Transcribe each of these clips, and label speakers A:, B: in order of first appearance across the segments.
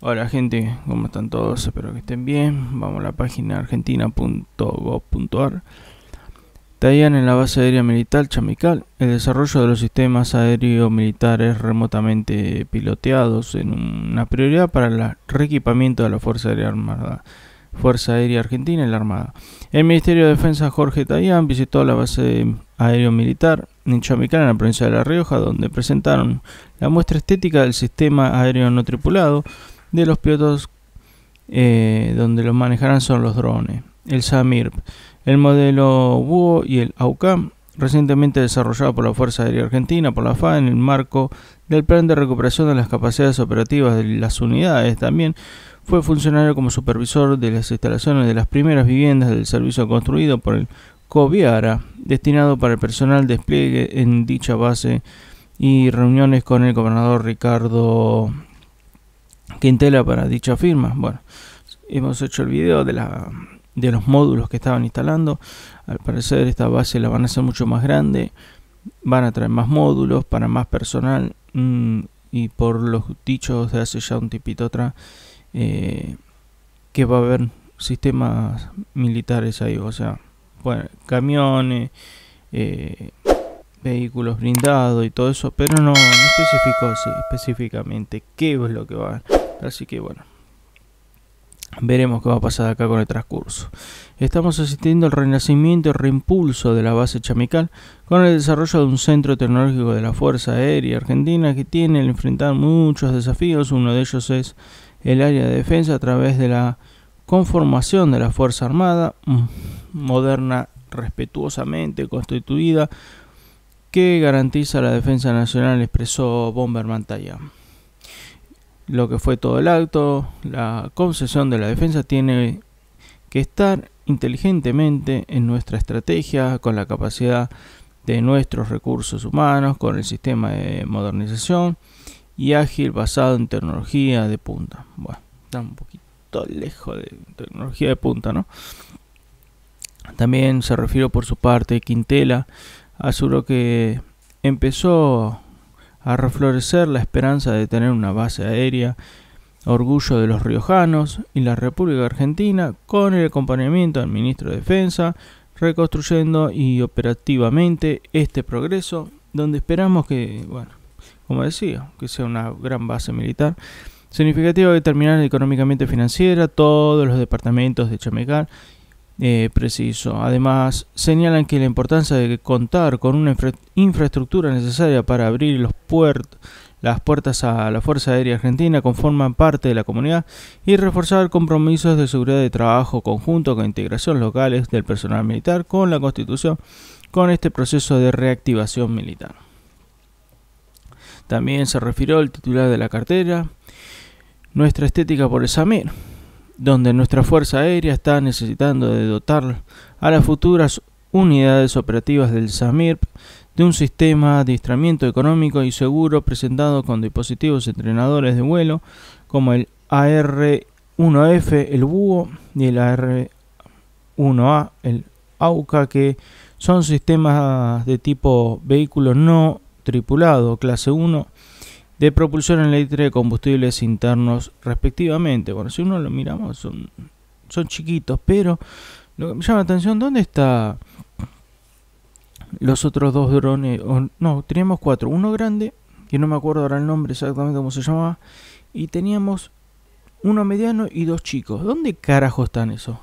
A: Hola gente, ¿cómo están todos? Espero que estén bien. Vamos a la página argentina.gov.ar Taían en la base aérea militar Chamical el desarrollo de los sistemas aéreos militares remotamente piloteados en una prioridad para el reequipamiento de la Fuerza Aérea Armada. Fuerza Aérea Argentina y la Armada. El Ministerio de Defensa Jorge Tayán visitó la base Aérea militar en Chamical, en la provincia de La Rioja, donde presentaron la muestra estética del sistema aéreo no tripulado de los pilotos, eh, donde los manejarán son los drones. El SAMIRP el modelo BUO y el AUCAM, recientemente desarrollado por la Fuerza Aérea Argentina, por la FA, en el marco del Plan de Recuperación de las Capacidades Operativas de las Unidades, también fue funcionario como supervisor de las instalaciones de las primeras viviendas del servicio construido por el COVIARA, destinado para el personal despliegue en dicha base y reuniones con el gobernador Ricardo Quintela para dicha firma. Bueno, hemos hecho el video de la de los módulos que estaban instalando. Al parecer esta base la van a hacer mucho más grande, van a traer más módulos para más personal mm, y por los dichos de hace ya un tipito atrás eh, que va a haber sistemas militares ahí, o sea, bueno, camiones, eh, vehículos blindados y todo eso, pero no, especificó específicamente qué es lo que va a Así que bueno, Veremos qué va a pasar acá con el transcurso. Estamos asistiendo al renacimiento y reimpulso de la base chamical con el desarrollo de un centro tecnológico de la Fuerza Aérea Argentina que tiene que enfrentar muchos desafíos. Uno de ellos es el área de defensa a través de la conformación de la Fuerza Armada mm, moderna, respetuosamente constituida, que garantiza la defensa nacional, expresó Bomberman Mantalla lo que fue todo el acto, la concesión de la defensa tiene que estar inteligentemente en nuestra estrategia, con la capacidad de nuestros recursos humanos, con el sistema de modernización y ágil basado en tecnología de punta. Bueno, está un poquito lejos de tecnología de punta, ¿no? También se refirió por su parte Quintela, aseguró que empezó a reflorecer la esperanza de tener una base aérea, orgullo de los riojanos y la República Argentina, con el acompañamiento del ministro de Defensa, reconstruyendo y operativamente este progreso, donde esperamos que, bueno, como decía, que sea una gran base militar. Significativa de terminar económicamente financiera todos los departamentos de Chamecal eh, preciso. Además, señalan que la importancia de contar con una infraestructura necesaria para abrir los las puertas a la Fuerza Aérea Argentina conforman parte de la comunidad y reforzar compromisos de seguridad de trabajo conjunto con integración locales del personal militar con la Constitución con este proceso de reactivación militar. También se refirió el titular de la cartera, nuestra estética por el SAMIR donde nuestra Fuerza Aérea está necesitando de dotar a las futuras unidades operativas del SAMIRP de un sistema de instramiento económico y seguro presentado con dispositivos entrenadores de vuelo como el AR-1F, el Búho, y el AR-1A, el AUCA, que son sistemas de tipo vehículo no tripulado, clase 1, de propulsión en eléctrica de combustibles internos respectivamente. Bueno, si uno lo miramos, son, son chiquitos, pero lo que me llama la atención, ¿dónde está los otros dos drones? no, teníamos cuatro, uno grande, que no me acuerdo ahora el nombre exactamente cómo se llamaba, y teníamos uno mediano y dos chicos. ¿Dónde carajo están esos?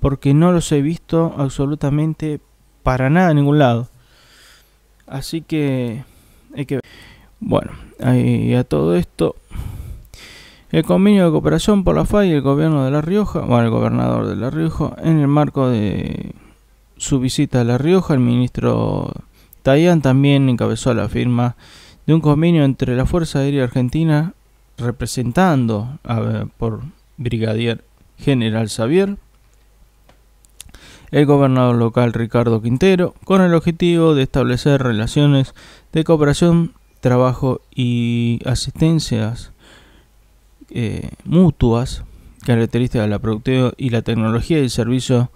A: Porque no los he visto absolutamente para nada en ningún lado. Así que hay que ver. Bueno, ahí a todo esto. El convenio de cooperación por la FAI y el gobierno de La Rioja, bueno, el gobernador de La Rioja, en el marco de su visita a La Rioja, el ministro Tayán también encabezó la firma de un convenio entre la Fuerza Aérea Argentina, representando por Brigadier General Xavier, el gobernador local Ricardo Quintero, con el objetivo de establecer relaciones de cooperación trabajo y asistencias eh, mutuas, características de la productividad y la tecnología del servicio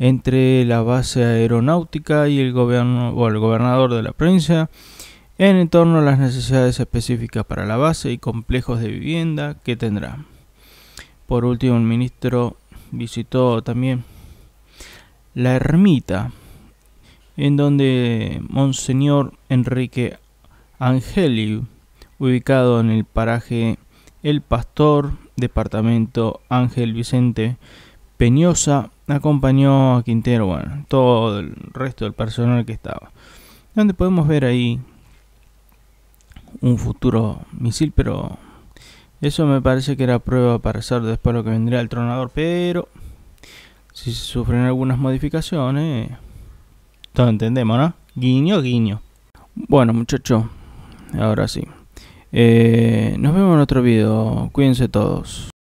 A: entre la base aeronáutica y el gobierno o el gobernador de la provincia en torno a las necesidades específicas para la base y complejos de vivienda que tendrá. Por último, el ministro visitó también la ermita en donde Monseñor Enrique Angelio, ubicado en el paraje El Pastor, departamento Ángel Vicente Peñosa, acompañó a Quintero, bueno, todo el resto del personal que estaba. Donde podemos ver ahí un futuro misil, pero eso me parece que era prueba para hacer después lo que vendría el tronador, pero si se sufren algunas modificaciones, todo entendemos, ¿no? Guiño, guiño. Bueno, muchachos, ahora sí. Eh, nos vemos en otro video. Cuídense todos.